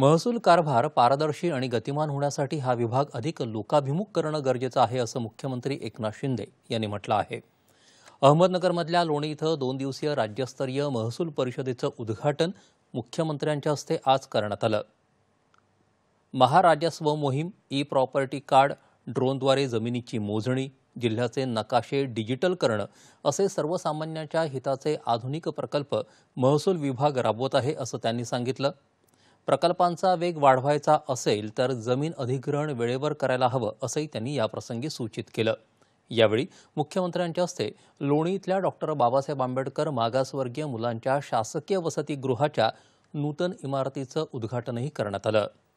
महसूल कारभार पारदर्शी आणि गतिमान होण्यासाठी हा विभाग अधिक लोकाभिमुख करणं गरजेचं आहे असं मुख्यमंत्री एकनाथ शिंदे यांनी म्हटलं आहे अहमदनगरमधल्या लोणी इथं दोन दिवसीय राज्यस्तरीय महसूल परिषदेचं उद्घाटन मुख्यमंत्र्यांच्या हस्ते आज करण्यात आलं महाराजस्व मोहीम ई प्रॉपर्टी कार्ड ड्रोनद्वारे जमिनीची मोजणी जिल्ह्याचे नकाशे डिजिटल करणं असे सर्वसामान्यांच्या हिताचे आधुनिक प्रकल्प महसूल विभाग राबवत आहे असं त्यांनी सांगितलं प्रकल्पांचा वेग वाढवायचा असेल तर जमीन अधिग्रहण वेळेवर करायला हवं असंही त्यांनी याप्रसंगी सूचित केलं यावेळी मुख्यमंत्र्यांच्या हस्ते लोणी इथल्या डॉक्टर बाबासाहेब आंबेडकर मागासवर्गीय मुलांच्या शासकीय वसतिगृहाच्या नूतन इमारतीचं उद्घाटनही करण्यात आलं